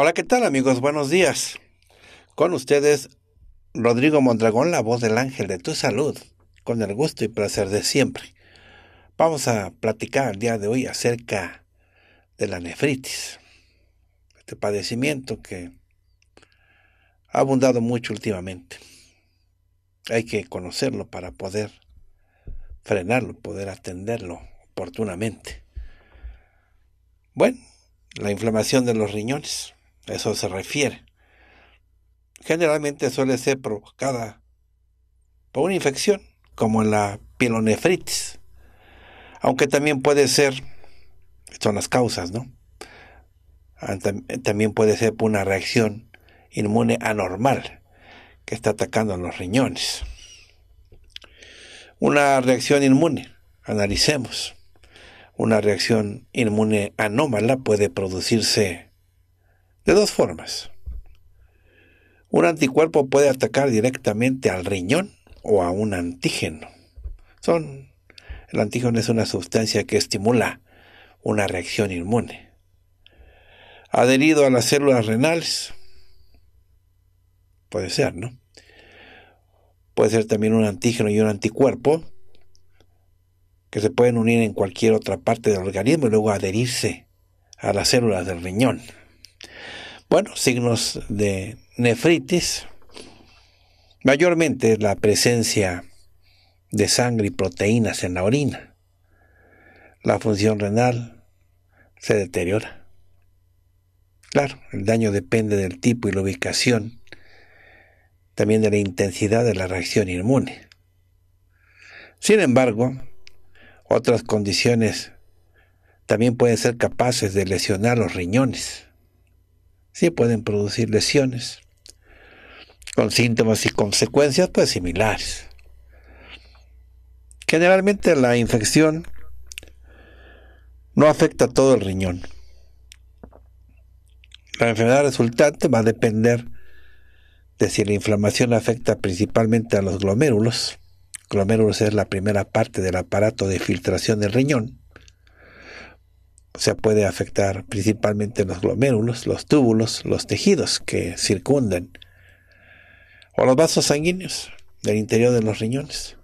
Hola, ¿qué tal amigos? Buenos días. Con ustedes, Rodrigo Mondragón, la voz del ángel de tu salud, con el gusto y placer de siempre. Vamos a platicar el día de hoy acerca de la nefritis, este padecimiento que ha abundado mucho últimamente. Hay que conocerlo para poder frenarlo, poder atenderlo oportunamente. Bueno, la inflamación de los riñones eso se refiere. Generalmente suele ser provocada por una infección, como la pielonefritis, aunque también puede ser, son las causas, ¿no? Ah, también puede ser por una reacción inmune anormal que está atacando los riñones. Una reacción inmune, analicemos. Una reacción inmune anómala puede producirse de dos formas. Un anticuerpo puede atacar directamente al riñón o a un antígeno. Son, el antígeno es una sustancia que estimula una reacción inmune. Adherido a las células renales, puede ser, ¿no? Puede ser también un antígeno y un anticuerpo que se pueden unir en cualquier otra parte del organismo y luego adherirse a las células del riñón. Bueno, signos de nefritis, mayormente la presencia de sangre y proteínas en la orina. La función renal se deteriora. Claro, el daño depende del tipo y la ubicación, también de la intensidad de la reacción inmune. Sin embargo, otras condiciones también pueden ser capaces de lesionar los riñones sí pueden producir lesiones con síntomas y consecuencias pues similares. Generalmente la infección no afecta a todo el riñón. La enfermedad resultante va a depender de si la inflamación afecta principalmente a los glomérulos. Glomérulos es la primera parte del aparato de filtración del riñón. O sea, puede afectar principalmente los glomérulos, los túbulos, los tejidos que circundan, o los vasos sanguíneos del interior de los riñones.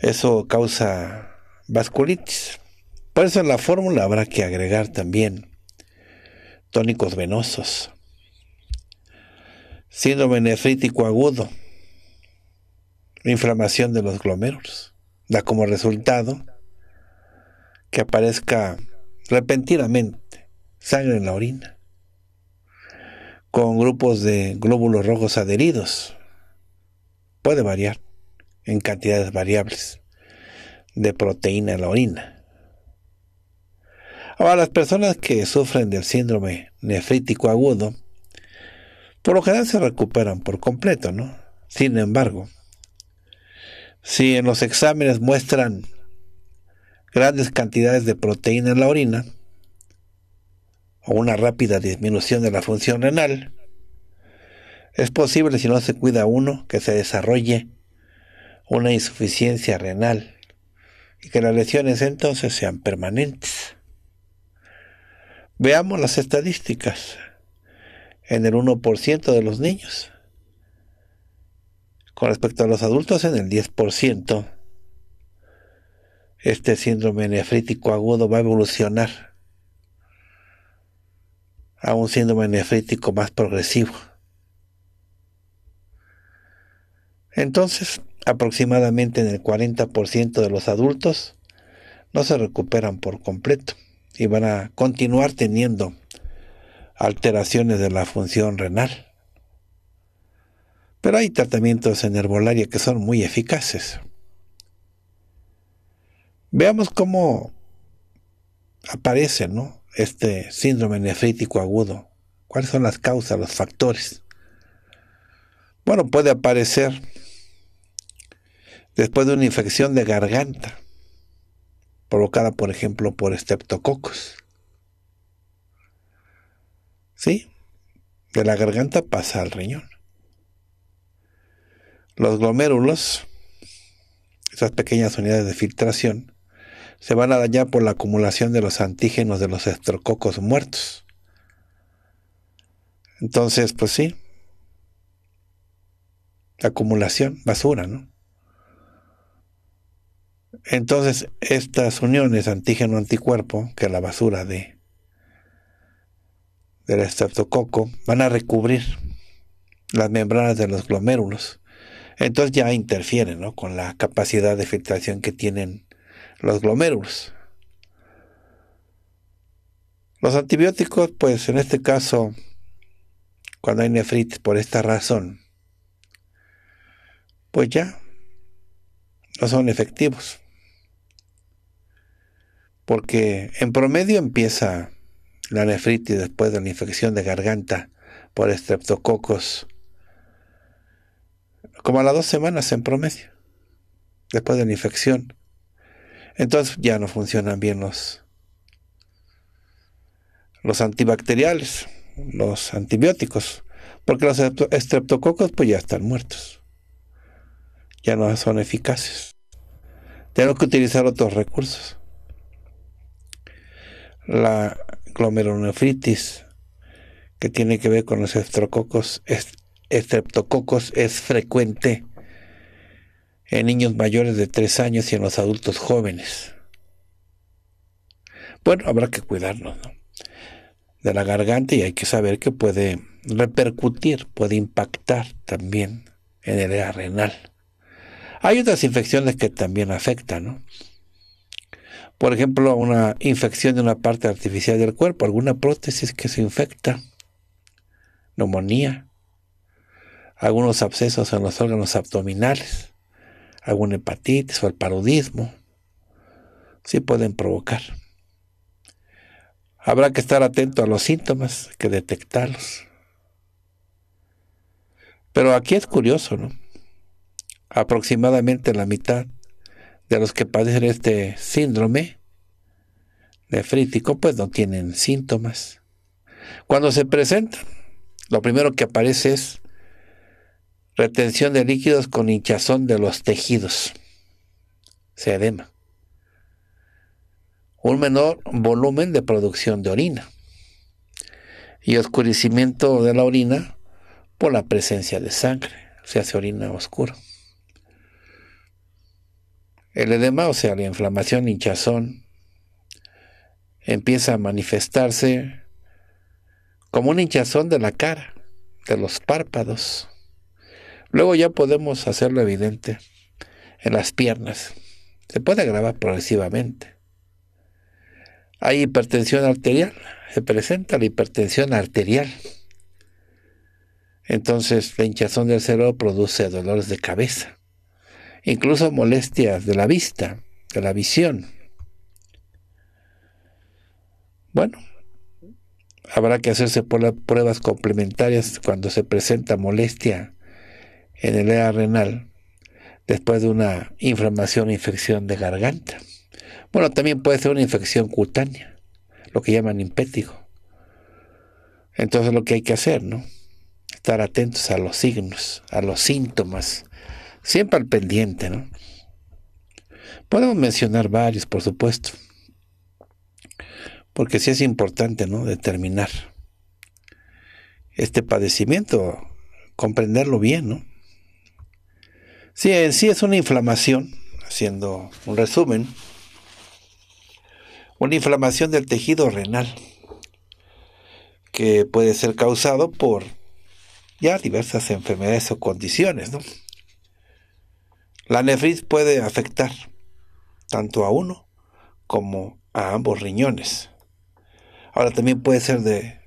Eso causa vasculitis. Por eso en la fórmula habrá que agregar también tónicos venosos, síndrome nefrítico agudo, inflamación de los glomérulos. Da como resultado que aparezca repentinamente sangre en la orina, con grupos de glóbulos rojos adheridos. Puede variar en cantidades variables de proteína en la orina. Ahora, las personas que sufren del síndrome nefrítico agudo, por lo general se recuperan por completo, ¿no? Sin embargo, si en los exámenes muestran grandes cantidades de proteína en la orina, o una rápida disminución de la función renal, es posible, si no se cuida uno, que se desarrolle una insuficiencia renal y que las lesiones entonces sean permanentes. Veamos las estadísticas. En el 1% de los niños. Con respecto a los adultos, en el 10% este síndrome nefrítico agudo va a evolucionar a un síndrome nefrítico más progresivo. Entonces, aproximadamente en el 40% de los adultos no se recuperan por completo y van a continuar teniendo alteraciones de la función renal. Pero hay tratamientos en herbolaria que son muy eficaces. Veamos cómo aparece este síndrome nefrítico agudo. ¿Cuáles son las causas, los factores? Bueno, puede aparecer después de una infección de garganta, provocada, por ejemplo, por estreptococos. ¿Sí? De la garganta pasa al riñón. Los glomérulos, esas pequeñas unidades de filtración, se van a dañar por la acumulación de los antígenos de los estrococos muertos. Entonces, pues sí, acumulación, basura, ¿no? Entonces, estas uniones antígeno-anticuerpo, que la basura de del estreptococo, van a recubrir las membranas de los glomérulos. Entonces ya interfieren ¿no? con la capacidad de filtración que tienen los glomérulos, Los antibióticos, pues en este caso, cuando hay nefritis por esta razón, pues ya no son efectivos. Porque en promedio empieza la nefritis después de la infección de garganta por estreptococos, como a las dos semanas en promedio, después de la infección. Entonces ya no funcionan bien los, los antibacteriales, los antibióticos, porque los estreptococos pues ya están muertos, ya no son eficaces. Tenemos que utilizar otros recursos. La glomerulonefritis, que tiene que ver con los estreptococos, estreptococos es frecuente en niños mayores de 3 años y en los adultos jóvenes. Bueno, habrá que cuidarnos de la garganta y hay que saber que puede repercutir, puede impactar también en el área renal. Hay otras infecciones que también afectan, ¿no? Por ejemplo, una infección de una parte artificial del cuerpo, alguna prótesis que se infecta, neumonía, algunos abscesos en los órganos abdominales alguna hepatitis o el parodismo, sí pueden provocar. Habrá que estar atento a los síntomas, que detectarlos. Pero aquí es curioso, ¿no? Aproximadamente la mitad de los que padecen este síndrome nefrítico, pues no tienen síntomas. Cuando se presenta... lo primero que aparece es retención de líquidos con hinchazón de los tejidos, se edema, un menor volumen de producción de orina y oscurecimiento de la orina por la presencia de sangre, o sea, se orina oscuro. El edema, o sea, la inflamación, hinchazón, empieza a manifestarse como un hinchazón de la cara, de los párpados, Luego ya podemos hacerlo evidente en las piernas. Se puede agravar progresivamente. Hay hipertensión arterial, se presenta la hipertensión arterial. Entonces la hinchazón del cerebro produce dolores de cabeza, incluso molestias de la vista, de la visión. Bueno, habrá que hacerse pruebas complementarias cuando se presenta molestia en el área renal después de una inflamación, infección de garganta. Bueno, también puede ser una infección cutánea, lo que llaman impético. Entonces lo que hay que hacer, ¿no? Estar atentos a los signos, a los síntomas, siempre al pendiente, ¿no? Podemos mencionar varios, por supuesto, porque sí es importante, ¿no? Determinar este padecimiento, comprenderlo bien, ¿no? Sí, en sí es una inflamación, haciendo un resumen, una inflamación del tejido renal que puede ser causado por ya diversas enfermedades o condiciones, ¿no? La nefritis puede afectar tanto a uno como a ambos riñones. Ahora también puede ser de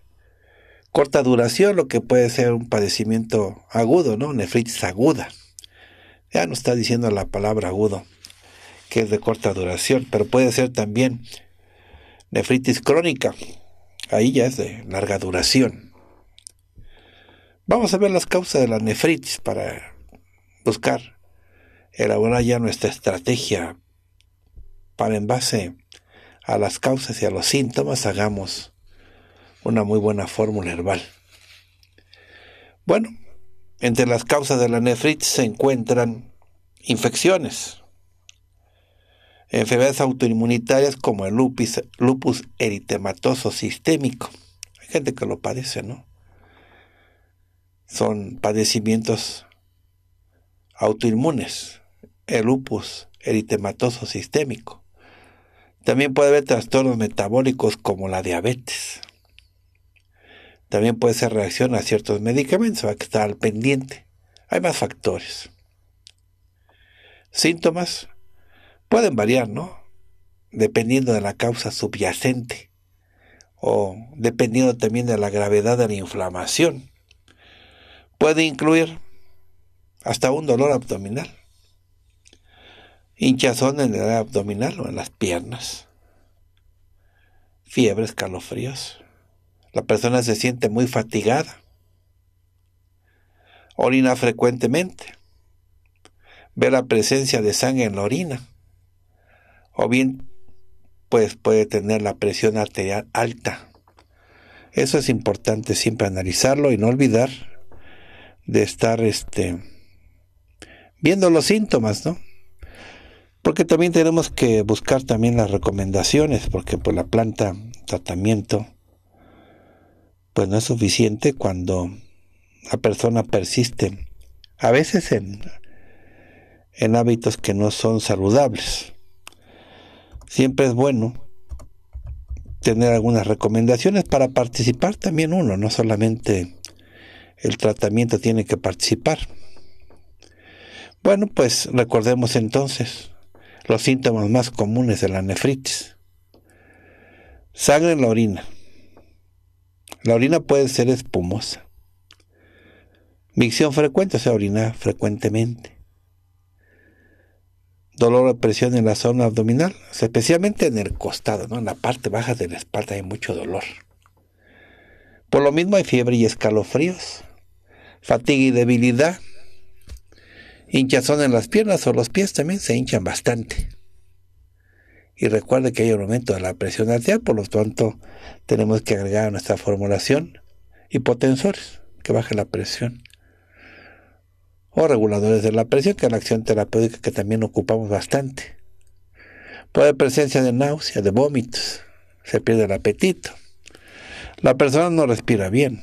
corta duración, lo que puede ser un padecimiento agudo, ¿no? Nefritis aguda. Ya nos está diciendo la palabra agudo, que es de corta duración, pero puede ser también nefritis crónica. Ahí ya es de larga duración. Vamos a ver las causas de la nefritis para buscar, elaborar ya nuestra estrategia para en base a las causas y a los síntomas hagamos una muy buena fórmula herbal. Bueno, entre las causas de la nefritis se encuentran infecciones, enfermedades autoinmunitarias como el lupus, lupus eritematoso sistémico. Hay gente que lo padece, ¿no? Son padecimientos autoinmunes, el lupus eritematoso sistémico. También puede haber trastornos metabólicos como la diabetes. También puede ser reacción a ciertos medicamentos, o a estar al pendiente. Hay más factores. Síntomas pueden variar, ¿no? Dependiendo de la causa subyacente o dependiendo también de la gravedad de la inflamación. Puede incluir hasta un dolor abdominal, hinchazón en el abdominal o en las piernas, fiebre, escalofríos, la persona se siente muy fatigada. Orina frecuentemente. Ve la presencia de sangre en la orina. O bien, pues puede tener la presión arterial alta. Eso es importante siempre analizarlo y no olvidar de estar este, viendo los síntomas, ¿no? Porque también tenemos que buscar también las recomendaciones, porque por pues, la planta, tratamiento, pues no es suficiente cuando la persona persiste, a veces en, en hábitos que no son saludables. Siempre es bueno tener algunas recomendaciones para participar también uno, no solamente el tratamiento tiene que participar. Bueno, pues recordemos entonces los síntomas más comunes de la nefritis. Sangre en la orina. La orina puede ser espumosa. Micción frecuente, o sea, orina frecuentemente. Dolor o presión en la zona abdominal, especialmente en el costado, en la parte baja de la espalda hay mucho dolor. Por lo mismo hay fiebre y escalofríos, fatiga y debilidad, hinchazón en las piernas o los pies también se hinchan bastante. Y recuerde que hay un aumento de la presión arterial, por lo tanto, tenemos que agregar a nuestra formulación hipotensores que baje la presión. O reguladores de la presión, que es la acción terapéutica que también ocupamos bastante. Puede haber presencia de náuseas, de vómitos, se pierde el apetito. La persona no respira bien,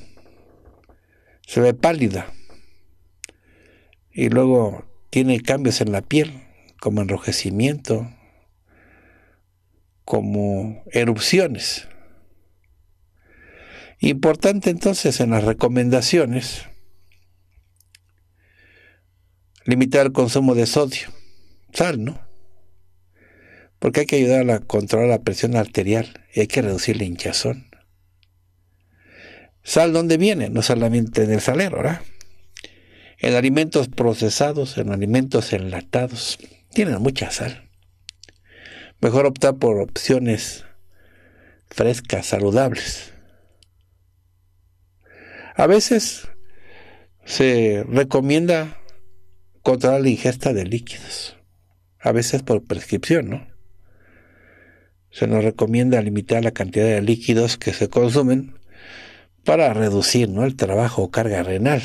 se ve pálida y luego tiene cambios en la piel, como enrojecimiento, como erupciones. Importante entonces en las recomendaciones limitar el consumo de sodio, sal, ¿no? Porque hay que ayudar a controlar la presión arterial y hay que reducir la hinchazón. Sal, ¿dónde viene? No solamente en el salero, ¿verdad? En alimentos procesados, en alimentos enlatados. Tienen mucha sal. Mejor optar por opciones frescas, saludables. A veces se recomienda controlar la ingesta de líquidos, a veces por prescripción, ¿no? Se nos recomienda limitar la cantidad de líquidos que se consumen para reducir ¿no? el trabajo o carga renal.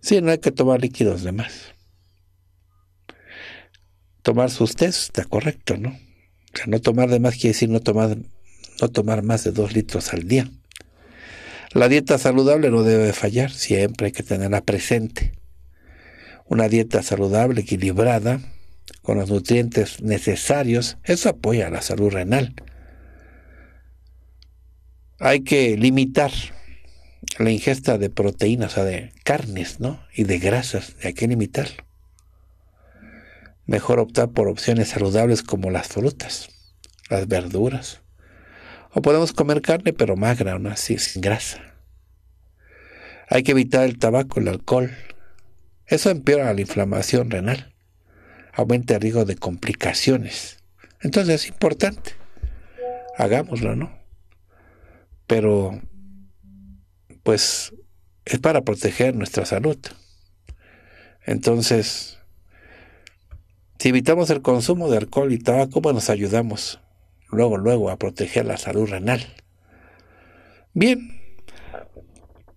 Sí, no hay que tomar líquidos de más tomar sus test, está correcto, ¿no? O sea, no tomar de más quiere decir no tomar, no tomar más de dos litros al día. La dieta saludable no debe fallar, siempre hay que tenerla presente. Una dieta saludable, equilibrada, con los nutrientes necesarios, eso apoya a la salud renal. Hay que limitar la ingesta de proteínas, o sea, de carnes, ¿no? Y de grasas, hay que limitarlo mejor optar por opciones saludables como las frutas, las verduras. O podemos comer carne pero magra, aún así, sin grasa. Hay que evitar el tabaco el alcohol. Eso empeora la inflamación renal, aumenta el riesgo de complicaciones. Entonces es importante. Hagámoslo, ¿no? Pero, pues, es para proteger nuestra salud. Entonces, si evitamos el consumo de alcohol y tabaco, pues nos ayudamos luego, luego a proteger la salud renal. Bien,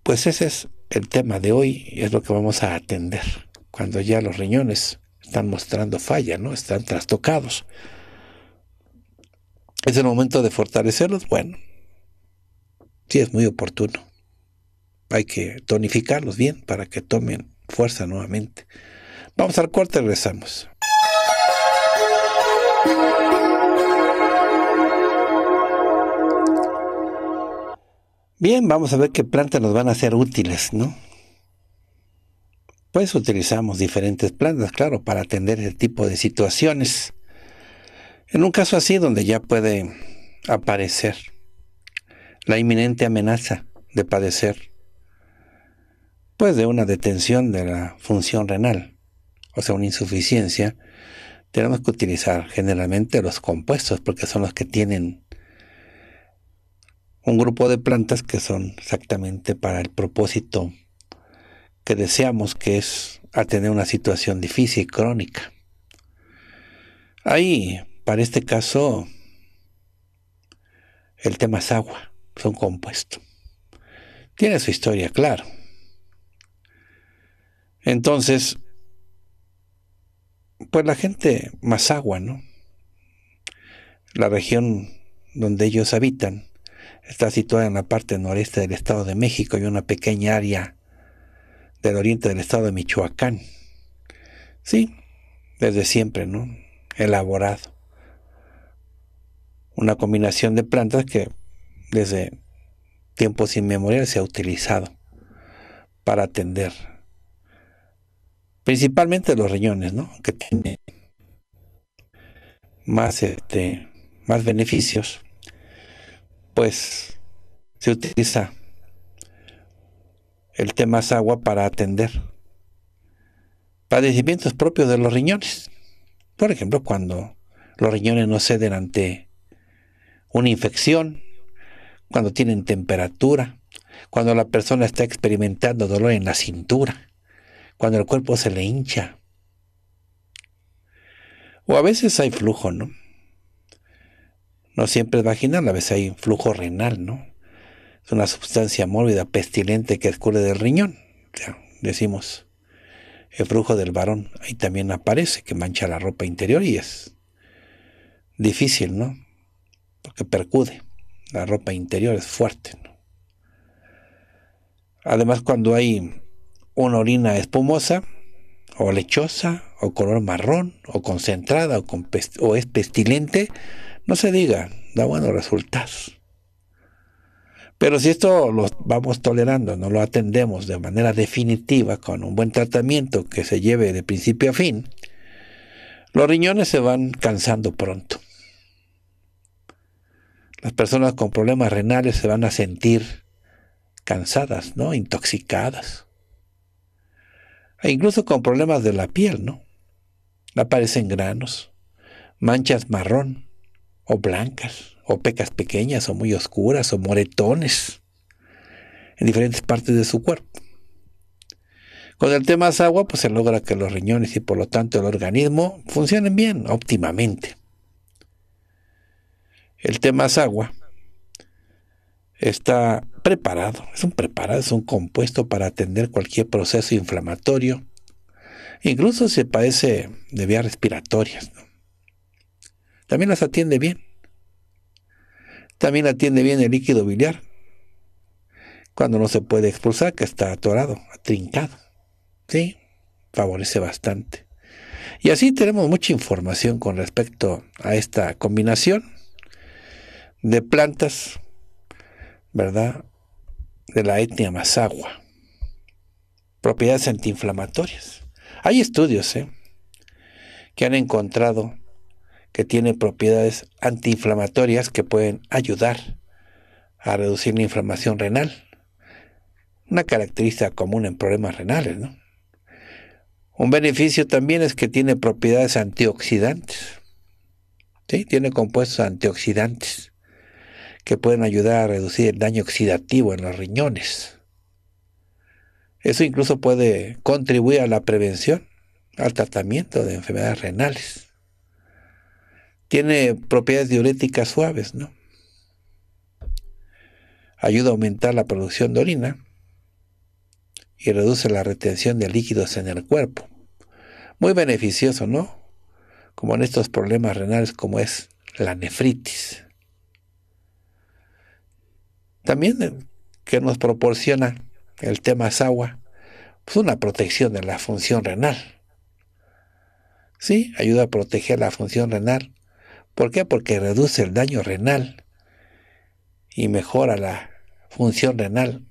pues ese es el tema de hoy, es lo que vamos a atender cuando ya los riñones están mostrando falla, ¿no? Están trastocados. ¿Es el momento de fortalecerlos? Bueno, sí es muy oportuno. Hay que tonificarlos bien para que tomen fuerza nuevamente. Vamos al corte, regresamos. Bien, vamos a ver qué plantas nos van a ser útiles, ¿no? Pues utilizamos diferentes plantas, claro, para atender ese tipo de situaciones. En un caso así donde ya puede aparecer la inminente amenaza de padecer, pues de una detención de la función renal, o sea, una insuficiencia, tenemos que utilizar generalmente los compuestos porque son los que tienen un grupo de plantas que son exactamente para el propósito que deseamos, que es atender una situación difícil, y crónica. Ahí, para este caso, el tema es agua, es un compuesto. Tiene su historia, claro. Entonces, pues la gente Mazagua, ¿no? La región donde ellos habitan está situada en la parte noreste del Estado de México y una pequeña área del oriente del Estado de Michoacán. Sí, desde siempre, ¿no? Elaborado. Una combinación de plantas que desde tiempos inmemoriales se ha utilizado para atender principalmente los riñones, ¿no? Que tienen más, este, más beneficios, pues se utiliza el tema más agua para atender padecimientos propios de los riñones. Por ejemplo, cuando los riñones no ceden ante una infección, cuando tienen temperatura, cuando la persona está experimentando dolor en la cintura, cuando el cuerpo se le hincha. O a veces hay flujo, ¿no? No siempre es vaginal, a veces hay flujo renal, ¿no? Es una sustancia mórbida, pestilente que escurre del riñón. decimos, el flujo del varón ahí también aparece, que mancha la ropa interior y es difícil, ¿no? Porque percude, la ropa interior es fuerte, ¿no? Además, cuando hay una orina espumosa o lechosa o color marrón o concentrada o, es pestilente, no se diga, da buenos resultados. Pero si esto lo vamos tolerando, no lo atendemos de manera definitiva con un buen tratamiento que se lleve de principio a fin, los riñones se van cansando pronto. Las personas con problemas renales se van a sentir cansadas, ¿no? Intoxicadas. E incluso con problemas de la piel, ¿no? Aparecen granos, manchas marrón o blancas, o pecas pequeñas o muy oscuras, o moretones en diferentes partes de su cuerpo. Con el tema es agua, pues se logra que los riñones y por lo tanto el organismo funcionen bien, óptimamente. El tema es agua está preparado, es un preparado, es un compuesto para atender cualquier proceso inflamatorio, incluso si padece de vías respiratorias. También las atiende bien. También atiende bien el líquido biliar, cuando no se puede expulsar, que está atorado, atrincado. ¿Sí? Favorece bastante. Y así tenemos mucha información con respecto a esta combinación de plantas ¿verdad? De la etnia mazagua. Propiedades antiinflamatorias. Hay estudios ¿eh? que han encontrado que tiene propiedades antiinflamatorias que pueden ayudar a reducir la inflamación renal. Una característica común en problemas renales, ¿no? Un beneficio también es que tiene propiedades antioxidantes. Tiene compuestos antioxidantes que pueden ayudar a reducir el daño oxidativo en los riñones. Eso incluso puede contribuir a la prevención, al tratamiento de enfermedades renales. Tiene propiedades diuréticas suaves, ¿no? Ayuda a aumentar la producción de orina y reduce la retención de líquidos en el cuerpo. Muy beneficioso, ¿no? Como en estos problemas renales como es la nefritis. También eh, que nos proporciona el tema agua, pues una protección de la función renal. Sí, ayuda a proteger la función renal. ¿Por qué? Porque reduce el daño renal y mejora la función renal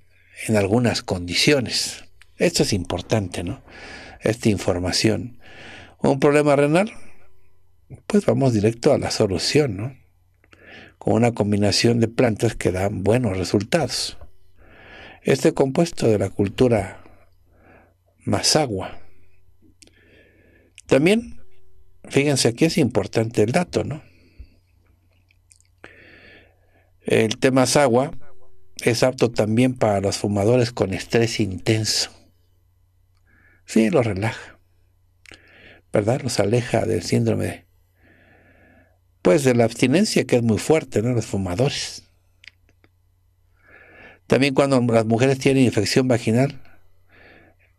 en algunas condiciones. Esto es importante, ¿no? Esta información. Un problema renal, pues vamos directo a la solución, ¿no? con una combinación de plantas que dan buenos resultados. Este compuesto de la cultura agua... También, fíjense aquí es importante el dato, ¿no? El té agua... es apto también para los fumadores con estrés intenso. Sí, lo relaja, ¿verdad? Los aleja del síndrome pues de la abstinencia que es muy fuerte, ¿no? Los fumadores. También cuando las mujeres tienen infección vaginal,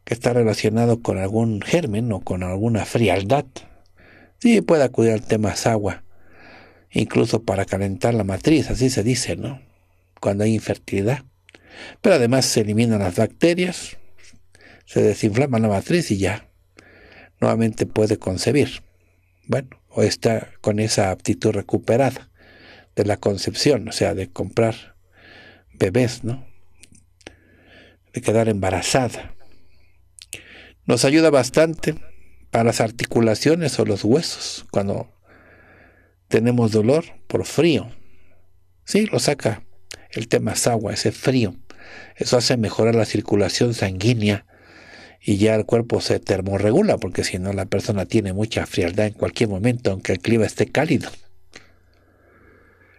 que está relacionado con algún germen o con alguna frialdad, sí puede acudir al tema agua, incluso para calentar la matriz, así se dice, ¿no? Cuando hay infertilidad. Pero además se eliminan las bacterias, se desinflama la matriz y ya, nuevamente puede concebir. Bueno, o está con esa aptitud recuperada de la concepción, o sea, de comprar bebés, ¿no? De quedar embarazada. Nos ayuda bastante para las articulaciones o los huesos cuando tenemos dolor por frío. Sí, lo saca el tema es agua, ese frío. Eso hace mejorar la circulación sanguínea y ya el cuerpo se termorregula, porque si no la persona tiene mucha frialdad en cualquier momento, aunque el clima esté cálido.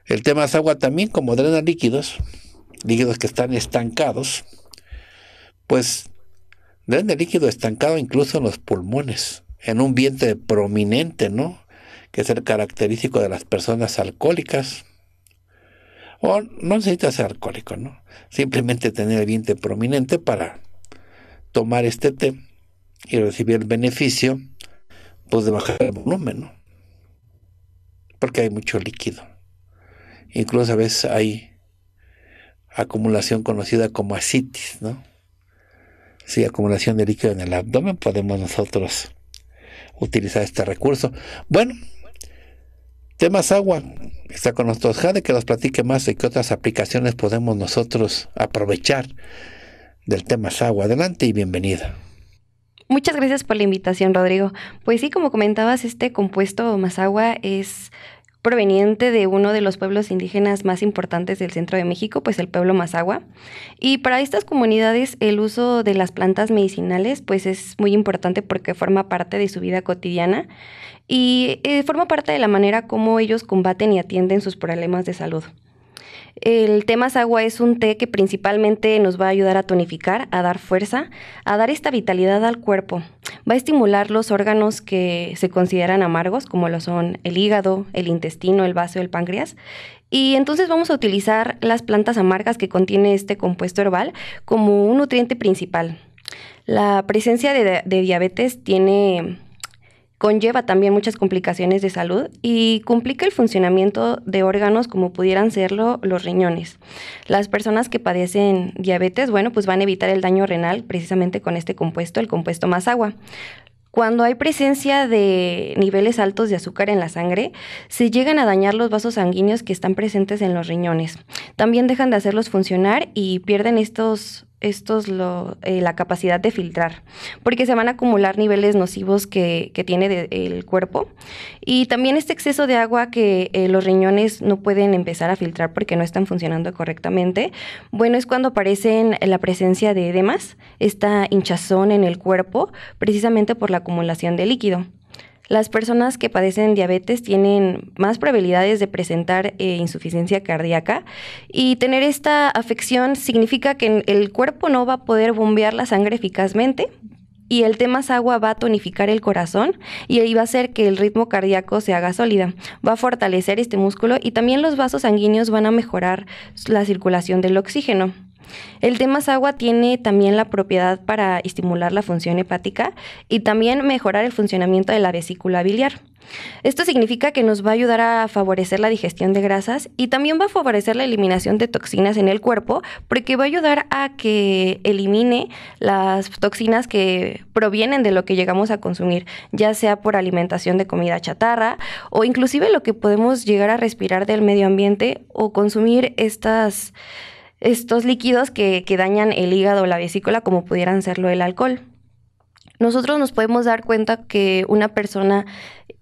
El tema es agua también, como drena líquidos, líquidos que están estancados, pues drena líquido estancado incluso en los pulmones, en un vientre prominente, ¿no? Que es el característico de las personas alcohólicas. O no necesitas ser alcohólico, ¿no? Simplemente tener el vientre prominente para tomar este té y recibir el beneficio, pues de bajar el volumen, ¿no? Porque hay mucho líquido. Incluso a veces hay acumulación conocida como asitis, ¿no? Sí, acumulación de líquido en el abdomen, podemos nosotros utilizar este recurso. Bueno, temas agua. Está con nosotros Jade que nos platique más de qué otras aplicaciones podemos nosotros aprovechar del tema Sagua. Adelante y bienvenida. Muchas gracias por la invitación, Rodrigo. Pues sí, como comentabas, este compuesto Mazagua es proveniente de uno de los pueblos indígenas más importantes del centro de México, pues el pueblo Mazagua. Y para estas comunidades el uso de las plantas medicinales pues es muy importante porque forma parte de su vida cotidiana y eh, forma parte de la manera como ellos combaten y atienden sus problemas de salud. El más agua es un té que principalmente nos va a ayudar a tonificar, a dar fuerza, a dar esta vitalidad al cuerpo. Va a estimular los órganos que se consideran amargos, como lo son el hígado, el intestino, el vaso, el páncreas. Y entonces vamos a utilizar las plantas amargas que contiene este compuesto herbal como un nutriente principal. La presencia de diabetes tiene conlleva también muchas complicaciones de salud y complica el funcionamiento de órganos como pudieran serlo los riñones. Las personas que padecen diabetes, bueno, pues van a evitar el daño renal precisamente con este compuesto, el compuesto más agua. Cuando hay presencia de niveles altos de azúcar en la sangre, se llegan a dañar los vasos sanguíneos que están presentes en los riñones. También dejan de hacerlos funcionar y pierden estos estos es eh, la capacidad de filtrar, porque se van a acumular niveles nocivos que, tiene el cuerpo y también este exceso de agua que eh, los riñones no pueden empezar a filtrar porque no están funcionando correctamente. Bueno, es cuando aparecen la presencia de edemas, esta hinchazón en el cuerpo, precisamente por la acumulación de líquido. Las personas que padecen diabetes tienen más probabilidades de presentar eh, insuficiencia cardíaca y tener esta afección significa que el cuerpo no va a poder bombear la sangre eficazmente y el más agua va a tonificar el corazón y ahí va a hacer que el ritmo cardíaco se haga sólida, va a fortalecer este músculo y también los vasos sanguíneos van a mejorar la circulación del oxígeno. El tema agua tiene también la propiedad para estimular la función hepática y también mejorar el funcionamiento de la vesícula biliar. Esto significa que nos va a ayudar a favorecer la digestión de grasas y también va a favorecer la eliminación de toxinas en el cuerpo porque va a ayudar a que elimine las toxinas que provienen de lo que llegamos a consumir, ya sea por alimentación de comida chatarra o inclusive lo que podemos llegar a respirar del medio ambiente o consumir estas estos líquidos que, dañan el hígado o la vesícula como pudieran serlo el alcohol. Nosotros nos podemos dar cuenta que una persona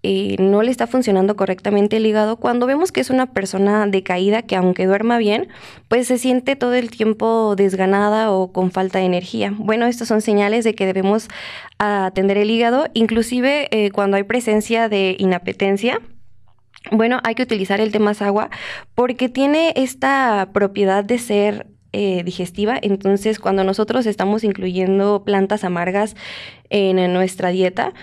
eh, no le está funcionando correctamente el hígado cuando vemos que es una persona decaída que aunque duerma bien, pues se siente todo el tiempo desganada o con falta de energía. Bueno, estos son señales de que debemos atender el hígado, inclusive eh, cuando hay presencia de inapetencia bueno, hay que utilizar el tema agua porque tiene esta propiedad de ser eh, digestiva. Entonces, cuando nosotros estamos incluyendo plantas amargas en, nuestra dieta,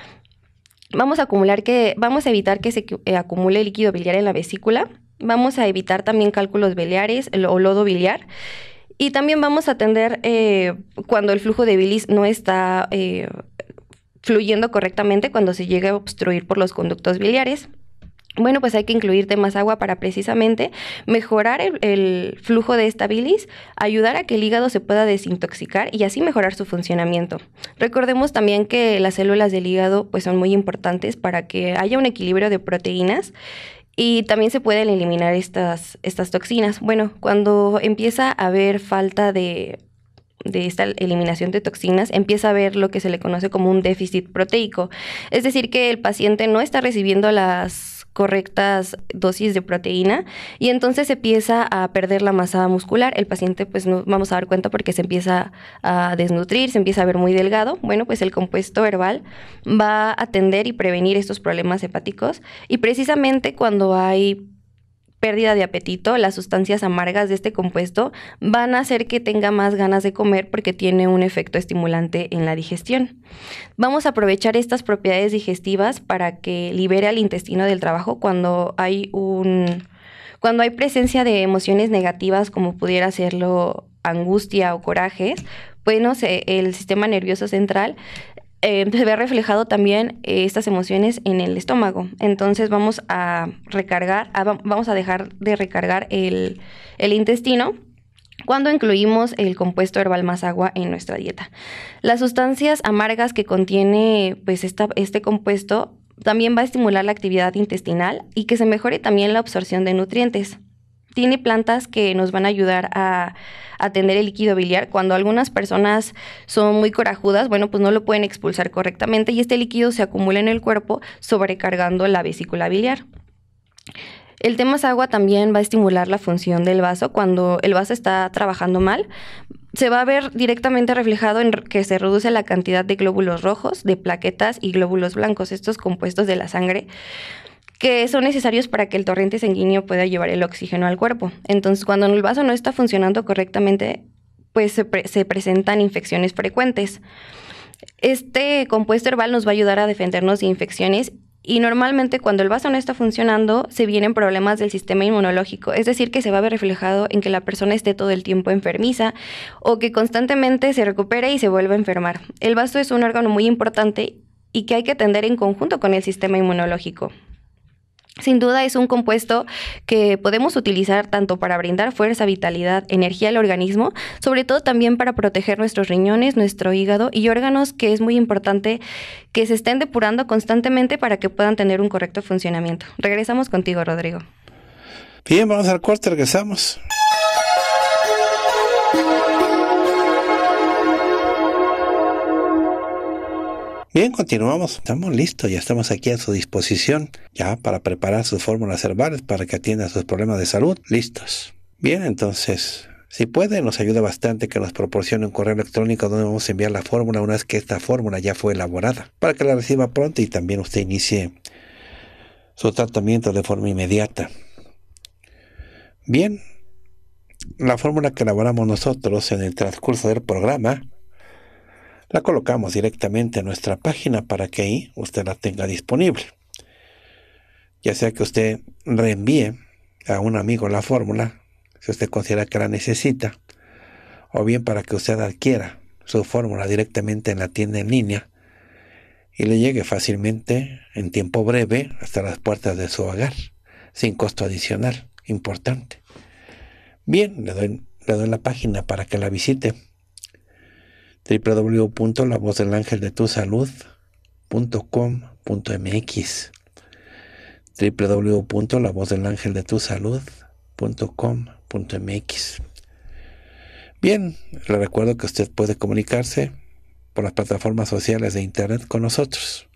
vamos a acumular que, vamos a evitar que se eh, acumule líquido biliar en la vesícula. Vamos a evitar también cálculos biliares o lodo biliar. Y también vamos a atender eh, cuando el flujo de bilis no está fluyendo correctamente, cuando se llegue a obstruir por los conductos biliares. Bueno, pues hay que incluirte más agua para precisamente mejorar el, flujo de esta bilis, ayudar a que el hígado se pueda desintoxicar y así mejorar su funcionamiento. Recordemos también que las células del hígado pues, son muy importantes para que haya un equilibrio de proteínas y también se pueden eliminar estas, estas toxinas. Bueno, cuando empieza a haber falta de de esta eliminación de toxinas, empieza a ver lo que se le conoce como un déficit proteico. Es decir, que el paciente no está recibiendo las correctas dosis de proteína y entonces se empieza a perder la masa muscular. El paciente pues no vamos a dar cuenta porque se empieza a desnutrir, se empieza a ver muy delgado. Bueno, pues el compuesto herbal va a atender y prevenir estos problemas hepáticos y precisamente cuando hay pérdida de apetito, las sustancias amargas de este compuesto van a hacer que tenga más ganas de comer porque tiene un efecto estimulante en la digestión. Vamos a aprovechar estas propiedades digestivas para que libere al intestino del trabajo cuando hay un cuando hay presencia de emociones negativas como pudiera serlo angustia o corajes, bueno, el sistema nervioso central eh, se ve reflejado también eh, estas emociones en el estómago. Entonces vamos a recargar, ah, vamos a dejar de recargar el, intestino cuando incluimos el compuesto herbal más agua en nuestra dieta. Las sustancias amargas que contiene pues, este compuesto también va a estimular la actividad intestinal y que se mejore también la absorción de nutrientes tiene plantas que nos van a ayudar a atender el líquido biliar. Cuando algunas personas son muy corajudas, bueno, pues no lo pueden expulsar correctamente y este líquido se acumula en el cuerpo sobrecargando la vesícula biliar. El tema es agua también va a estimular la función del vaso. Cuando el vaso está trabajando mal, se va a ver directamente reflejado en que se reduce la cantidad de glóbulos rojos, de plaquetas y glóbulos blancos, estos compuestos de la sangre que son necesarios para que el torrente sanguíneo pueda llevar el oxígeno al cuerpo. Entonces, cuando el vaso no está funcionando correctamente, pues se, presentan infecciones frecuentes. Este compuesto herbal nos va a ayudar a defendernos de infecciones y normalmente cuando el vaso no está funcionando se vienen problemas del sistema inmunológico, es decir, que se va a ver reflejado en que la persona esté todo el tiempo enfermiza o que constantemente se recupere y se vuelva a enfermar. El vaso es un órgano muy importante y que hay que atender en conjunto con el sistema inmunológico. Sin duda es un compuesto que podemos utilizar tanto para brindar fuerza, vitalidad, energía al organismo, sobre todo también para proteger nuestros riñones, nuestro hígado y órganos que es muy importante que se estén depurando constantemente para que puedan tener un correcto funcionamiento. Regresamos contigo, Rodrigo. Bien, vamos al corte, regresamos. Bien, continuamos. Estamos listos, ya estamos aquí a su disposición, ya para preparar sus fórmulas herbales para que atiendan sus problemas de salud. Listos. Bien, entonces, si puede, nos ayuda bastante que nos proporcione un correo electrónico donde vamos a enviar la fórmula una vez que esta fórmula ya fue elaborada, para que la reciba pronto y también usted inicie su tratamiento de forma inmediata. Bien, la fórmula que elaboramos nosotros en el transcurso del programa la colocamos directamente en nuestra página para que ahí usted la tenga disponible. Ya sea que usted reenvíe a un amigo la fórmula, si usted considera que la necesita, o bien para que usted adquiera su fórmula directamente en la tienda en línea y le llegue fácilmente, en tiempo breve, hasta las puertas de su hogar, sin costo adicional, importante. Bien, le doy, le doy la página para que la visite www.lavozdelangeldetusalud.com.mx www.lavozdelangeldetusalud.com.mx Bien, le recuerdo que usted puede comunicarse por las plataformas sociales de internet con nosotros.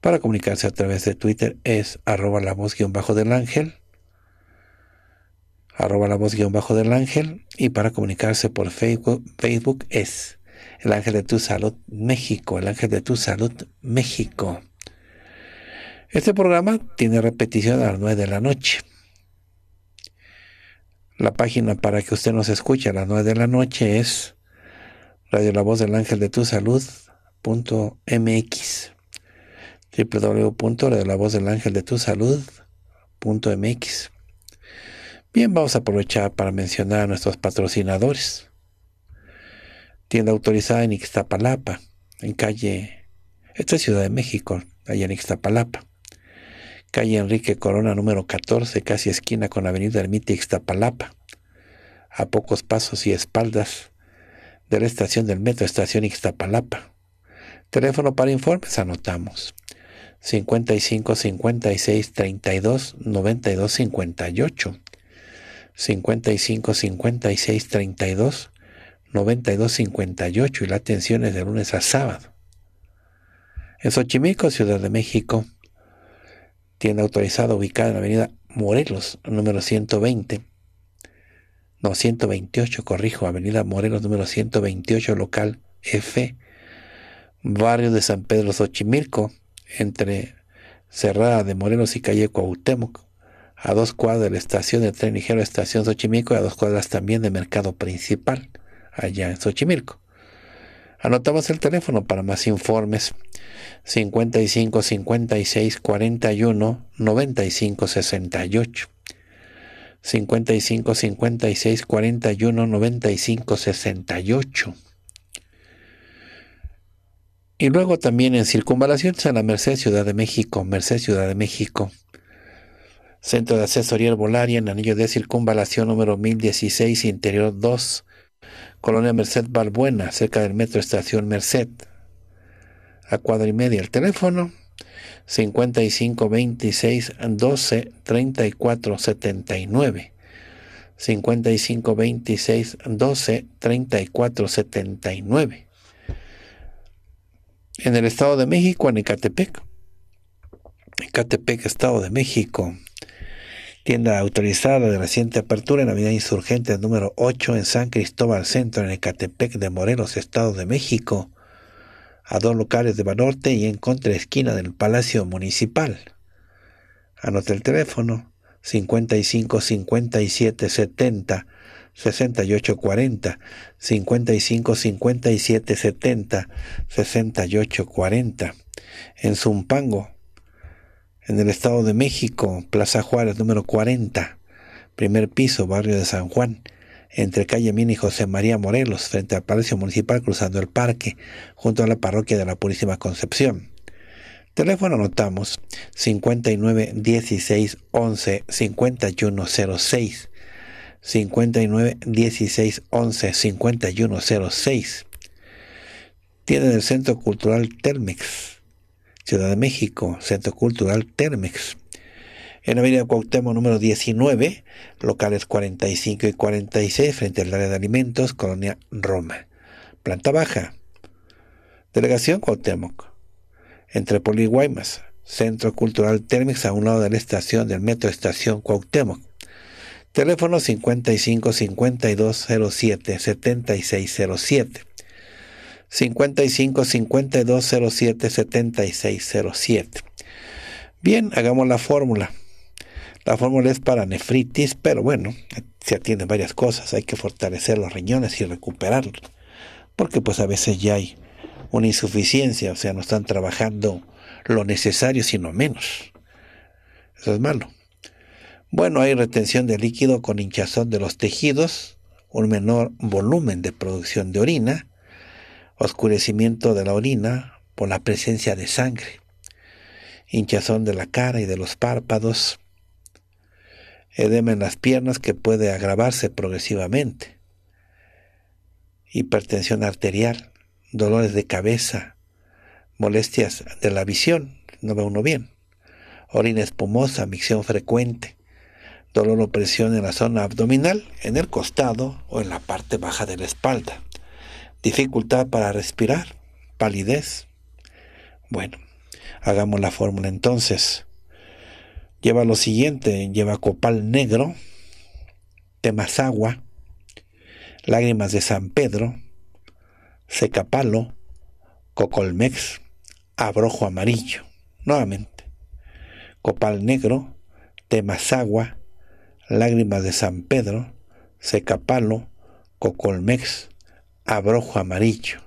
Para comunicarse a través de Twitter es arroba la voz guión bajo del ángel arroba la voz guión bajo del ángel y para comunicarse por Facebook, Facebook es el ángel de tu salud México, el ángel de tu salud México. Este programa tiene repetición a las 9 de la noche. La página para que usted nos escuche a las 9 de la noche es radio la voz del ángel de tu salud mx Bien, vamos a aprovechar para mencionar a nuestros patrocinadores. Tienda autorizada en Ixtapalapa, en calle, esta es Ciudad de México, allá en Ixtapalapa. Calle Enrique Corona número 14, casi esquina con Avenida Ermita Ixtapalapa. A pocos pasos y espaldas de la estación del metro, estación Ixtapalapa. Teléfono para informes, anotamos. 55 56 32 92 58. 55 56 32 92 58 y la atención es de lunes a sábado. En Xochimilco, Ciudad de México, Tiene autorizada ubicada en la avenida Morelos, número 120. No, 128, corrijo, avenida Morelos, número 128, local F, barrio de San Pedro Xochimilco, entre Cerrada de Morelos y calle Cuauhtémoc a dos cuadras de la estación de tren ligero Estación Xochimilco y a dos cuadras también de Mercado Principal, allá en Xochimilco. Anotamos el teléfono para más informes 55 56 41 95 68. 55 56 41 95 68. Y luego también en Circunvalación a la Merced Ciudad de México, Merced Ciudad de México Centro de Asesoría Herbolaria en Anillo de Circunvalación número 1016, Interior 2, Colonia Merced Balbuena, cerca del Metro Estación Merced. A cuadra y media el teléfono 55 26 12 34 79. 55 26 12 34 79. En el Estado de México, en Ecatepec. Ecatepec, Estado de México tienda autorizada de reciente apertura en Avenida Insurgente número 8 en San Cristóbal Centro, en Ecatepec de Morelos, Estado de México, a dos locales de Banorte y en contra esquina del Palacio Municipal. Anota el teléfono 55 57 70 68 40 55 57 70 68 40 en Zumpango en el Estado de México, Plaza Juárez número 40, primer piso, barrio de San Juan, entre calle Mina y José María Morelos, frente al Palacio Municipal, cruzando el parque, junto a la parroquia de la Purísima Concepción. Teléfono anotamos 59 16 11 51 59 16 11 51 Tiene el Centro Cultural Telmex Ciudad de México, Centro Cultural Termex. En Avenida Cuauhtémoc número 19, locales 45 y 46, frente al área de alimentos, Colonia Roma. Planta baja. Delegación Cuauhtémoc. Entre Poli Guaymas, Centro Cultural Termex a un lado de la estación del Metro Estación Cuauhtémoc. Teléfono 55 5207 7607. 55 5207 7607. Bien, hagamos la fórmula. La fórmula es para nefritis, pero bueno, se atienden varias cosas. Hay que fortalecer los riñones y recuperarlos. Porque pues a veces ya hay una insuficiencia, o sea, no están trabajando lo necesario, sino menos. Eso es malo. Bueno, hay retención de líquido con hinchazón de los tejidos, un menor volumen de producción de orina, oscurecimiento de la orina por la presencia de sangre, hinchazón de la cara y de los párpados, edema en las piernas que puede agravarse progresivamente, hipertensión arterial, dolores de cabeza, molestias de la visión, no ve uno bien, orina espumosa, micción frecuente, dolor o presión en la zona abdominal, en el costado o en la parte baja de la espalda dificultad para respirar, palidez. Bueno, hagamos la fórmula entonces. Lleva lo siguiente, lleva copal negro, temazagua, lágrimas de San Pedro, secapalo, cocolmex, abrojo amarillo. Nuevamente, copal negro, temazagua, lágrimas de San Pedro, secapalo, cocolmex, abrojo amarillo.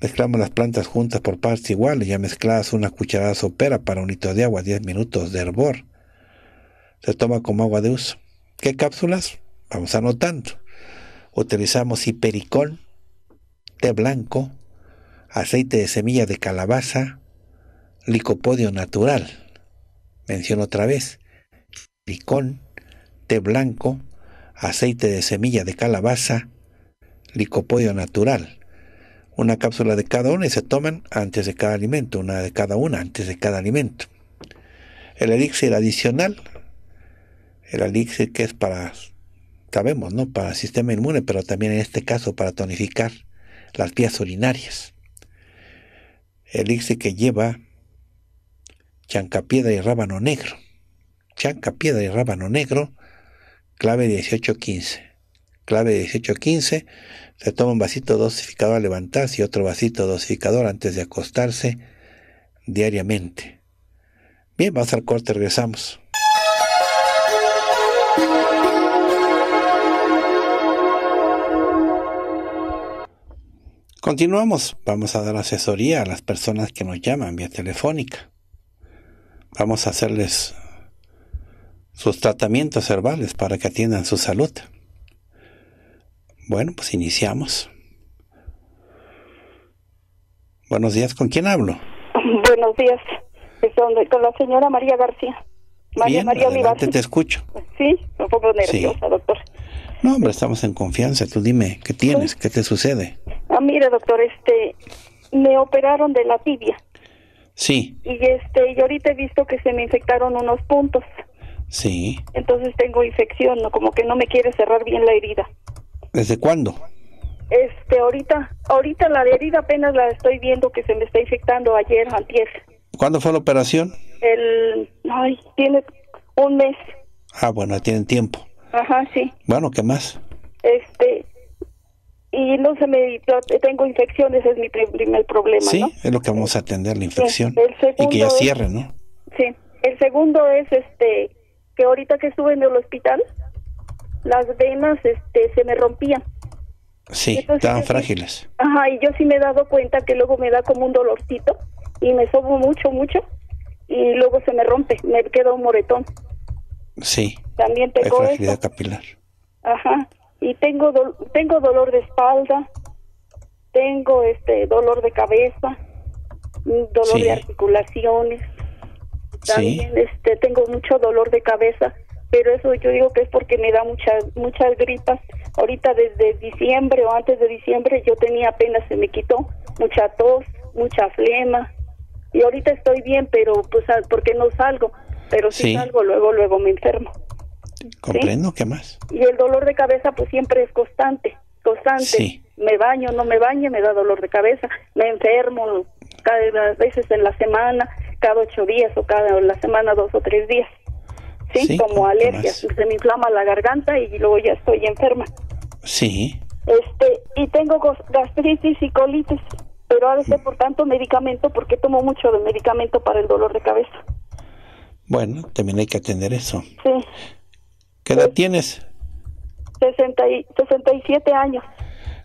Mezclamos las plantas juntas por partes iguales, ya mezcladas una cucharada sopera para un litro de agua, 10 minutos de hervor. Se toma como agua de uso. ¿Qué cápsulas? Vamos anotando. Utilizamos hipericón, té blanco, aceite de semilla de calabaza, licopodio natural. Menciono otra vez. hipericón, té blanco, aceite de semilla de calabaza, licopodio natural. Una cápsula de cada una y se toman antes de cada alimento, una de cada una antes de cada alimento. El elixir adicional, el elixir que es para, sabemos, ¿no? Para el sistema inmune, pero también en este caso para tonificar las vías urinarias. elixir que lleva chancapiedra y rábano negro. Chancapiedra y rábano negro, clave 1815 clave 1815, se toma un vasito dosificador a levantarse y otro vasito dosificador antes de acostarse diariamente. Bien, vamos al corte, regresamos. Continuamos, vamos a dar asesoría a las personas que nos llaman vía telefónica. Vamos a hacerles sus tratamientos herbales para que atiendan su salud. Bueno, pues iniciamos. Buenos días, ¿con quién hablo? Buenos días, con la señora María García. María, Bien, María adelante, te escucho. Sí, un poco nerviosa, doctor. No, hombre, estamos en confianza. Tú dime, ¿qué tienes? ¿Qué te sucede? Ah, mira, doctor, este, me operaron de la tibia. Sí. Y este, y ahorita he visto que se me infectaron unos puntos. Sí. Entonces tengo infección, ¿no? como que no me quiere cerrar bien la herida. ¿Desde cuándo? Este, ahorita, ahorita la herida apenas la estoy viendo que se me está infectando ayer, antier. ¿Cuándo fue la operación? El, ay, tiene un mes. Ah, bueno, tienen tiempo. Ajá, sí. Bueno, ¿qué más? Este, y no se me, tengo infecciones, es mi primer problema, Sí, es lo que vamos a atender, la infección. y que ya cierre, ¿no? Sí, el segundo es, este, que ahorita que estuve en el hospital, las venas este, se me rompían. Sí, estaban frágiles. Ajá, y yo sí me he dado cuenta que luego me da como un dolorcito y me sobo mucho, mucho y luego se me rompe, me queda un moretón. Sí. También tengo hay capilar. Ajá. Y tengo tengo dolor de espalda, tengo este dolor de cabeza, dolor de articulaciones. También este tengo mucho dolor de cabeza pero eso yo digo que es porque me da muchas muchas gripas. Ahorita desde diciembre o antes de diciembre yo tenía apenas se me quitó mucha tos, mucha flema. Y ahorita estoy bien, pero pues ah, porque no salgo, pero si salgo luego luego me enfermo. Comprendo, ¿qué más? Y el dolor de cabeza pues siempre es constante, constante. Me baño, no me baño, me da dolor de cabeza, me enfermo cada veces en la semana, cada ocho días o cada la semana dos o tres días. ¿sí? Como alergias. Se me inflama la garganta y luego ya estoy enferma. Sí. Este, y tengo gastritis y colitis, pero a veces por tanto medicamento, porque tomo mucho de medicamento para el dolor de cabeza. Bueno, también hay que atender eso. Sí. ¿Qué edad tienes? y, 67 años.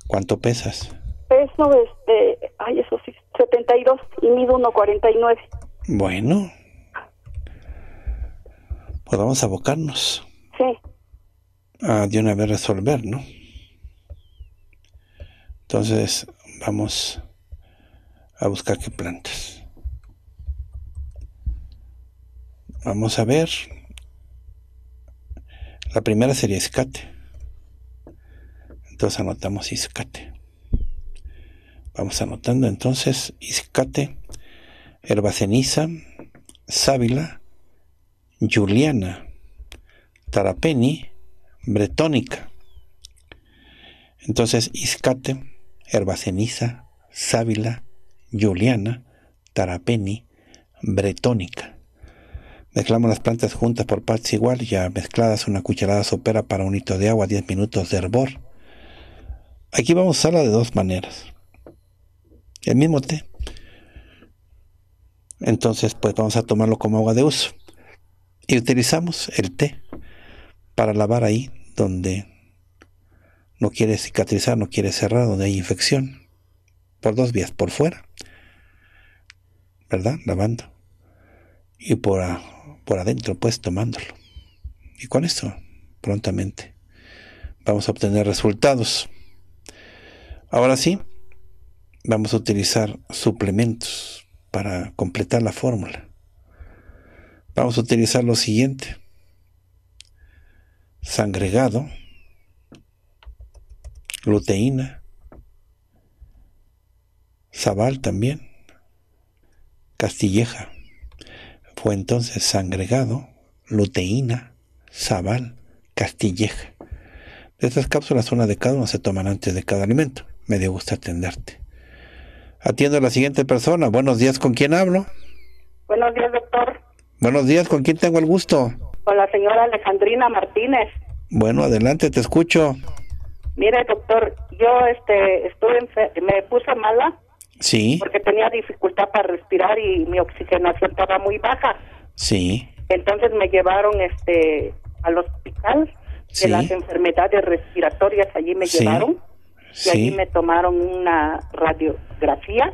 ¿Cuánto pesas? Peso, este, ay, eso sí, 72 y mido 1,49. Bueno, podamos abocarnos a de una vez resolver, ¿no? Entonces vamos a buscar qué plantas. Vamos a ver. La primera sería escate. Entonces anotamos iscate. Vamos anotando entonces iscate, herbaceniza ceniza, sábila, Juliana, Tarapeni, Bretónica. Entonces, Iscate, Ceniza, Sábila, Juliana, Tarapeni, Bretónica. Mezclamos las plantas juntas por partes igual ya mezcladas una cucharada sopera para un hito de agua, 10 minutos de hervor. Aquí vamos a usarla de dos maneras. El mismo té. Entonces, pues vamos a tomarlo como agua de uso. Y utilizamos el té para lavar ahí donde no quiere cicatrizar, no quiere cerrar, donde hay infección. Por dos vías, por fuera, ¿verdad? Lavando. Y por, por adentro, pues tomándolo. Y con esto, prontamente, vamos a obtener resultados. Ahora sí, vamos a utilizar suplementos para completar la fórmula vamos a utilizar lo siguiente. Sangregado, luteína, sabal también, castilleja. Fue entonces sangregado, luteína, sabal, castilleja. De estas cápsulas, una de cada una se toman antes de cada alimento. Me dio gusto atenderte. Atiendo a la siguiente persona. Buenos días, ¿con quién hablo? Buenos días, doctor. Buenos días, ¿con quién tengo el gusto? Con la señora Alejandrina Martínez. Bueno, adelante, te escucho. Mire, doctor, yo este, estuve me puse mala. Sí. Porque tenía dificultad para respirar y mi oxigenación estaba muy baja. Sí. Entonces me llevaron este al hospital de las enfermedades respiratorias, allí me llevaron y allí me tomaron una radiografía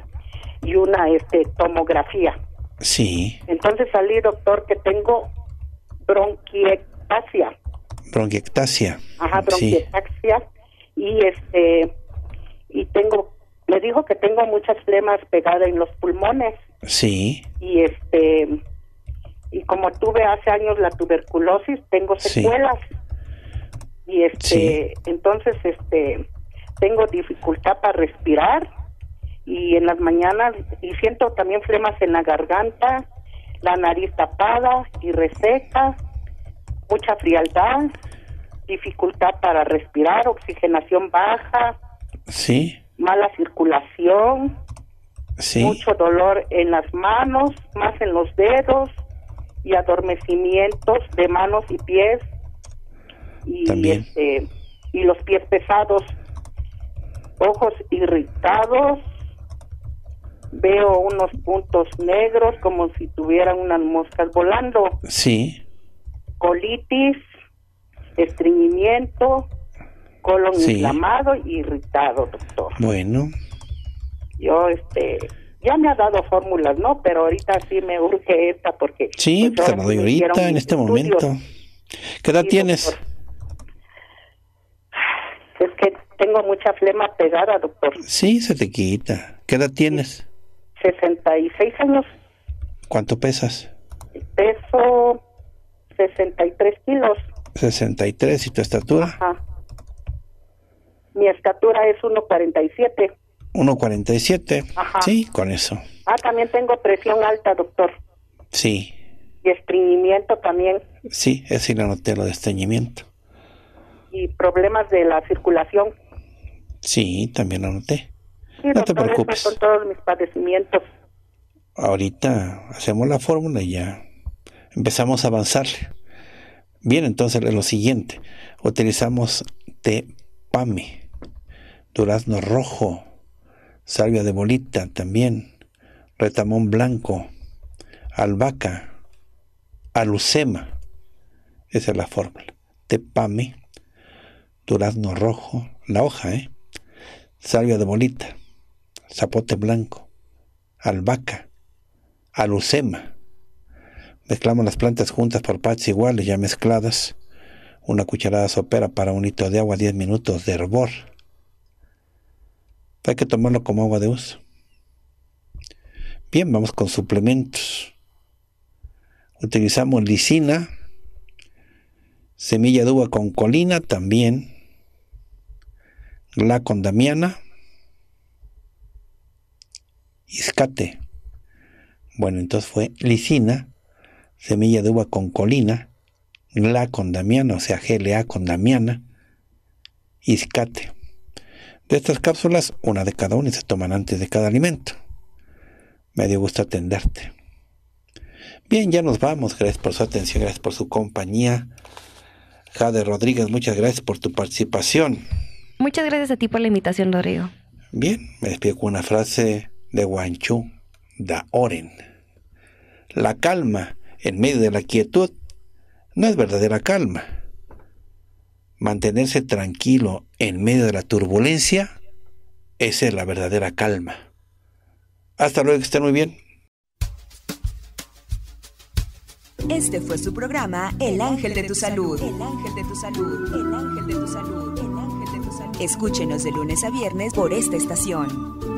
y una este tomografía. Sí. Entonces salí, doctor, que tengo bronquiectasia. Bronquiectasia. Ajá, bronquiectasia. Y este, y tengo, me dijo que tengo muchas flemas pegadas en los pulmones. Sí. Y este, y como tuve hace años la tuberculosis, tengo secuelas. Y este, entonces este, tengo dificultad para respirar y en las mañanas y siento también flemas en la garganta, la nariz tapada y reseca, mucha frialdad, dificultad para respirar, oxigenación baja, sí. mala circulación, mucho dolor en las manos, más en los dedos y adormecimientos de manos y pies y también. Este, y los pies pesados, ojos irritados, veo unos puntos negros como si tuvieran unas moscas volando. Sí. Colitis, estreñimiento, colon inflamado irritado, doctor. Bueno. Yo, este, ya me ha dado fórmulas, ¿no? Pero ahorita sí me urge esta porque... Sí, pues, pues te ahorita, en este momento. ¿Qué edad tienes? Es que tengo mucha flema pegada, doctor. Sí, se te quita. ¿Qué edad tienes? 66 años. ¿Cuánto pesas? Peso 63 kilos. 63, ¿y tu estatura? Mi estatura es 1,47. 1,47. Ajá. Sí, con eso. Ah, también tengo presión alta, doctor. Sí. Y estreñimiento también. Sí, eso lo noté, lo de estreñimiento. Y problemas de la circulación. Sí, también lo noté no te preocupes. todos mis padecimientos. Ahorita hacemos la fórmula y ya empezamos a avanzar Bien, entonces lo siguiente. Utilizamos pame, durazno rojo, salvia de bolita también, retamón blanco, albahaca, alucema. Esa es la fórmula. pame, durazno rojo, la hoja, ¿eh? Salvia de bolita, zapote blanco, albahaca, alucema. Mezclamos las plantas juntas por partes iguales, ya mezcladas. Una cucharada sopera para un hito de agua, 10 minutos de hervor. Hay que tomarlo como agua de uso. Bien, vamos con suplementos. Utilizamos lisina, semilla de uva con colina también, damiana iscate. Bueno, entonces fue lisina, semilla de uva con colina, gla con damiana, o sea, GLA con damiana, iscate. De estas cápsulas, una de cada una y se toman antes de cada alimento. Me dio gusto atenderte. Bien, ya nos vamos. Gracias por su atención, gracias por su compañía. Jade Rodríguez, muchas gracias por tu participación. Muchas gracias a ti por la invitación, Rodrigo. Bien, me despido con una frase de Guanchu da Oren. La calma en medio de la quietud no es verdadera calma. Mantenerse tranquilo en medio de la turbulencia, esa es la verdadera calma. Hasta luego, que estén muy bien. Este fue su programa El Ángel de tu Salud. El Ángel de tu Salud. El Ángel de tu Salud. El Ángel de tu Salud. Escúchenos de lunes a viernes por esta estación.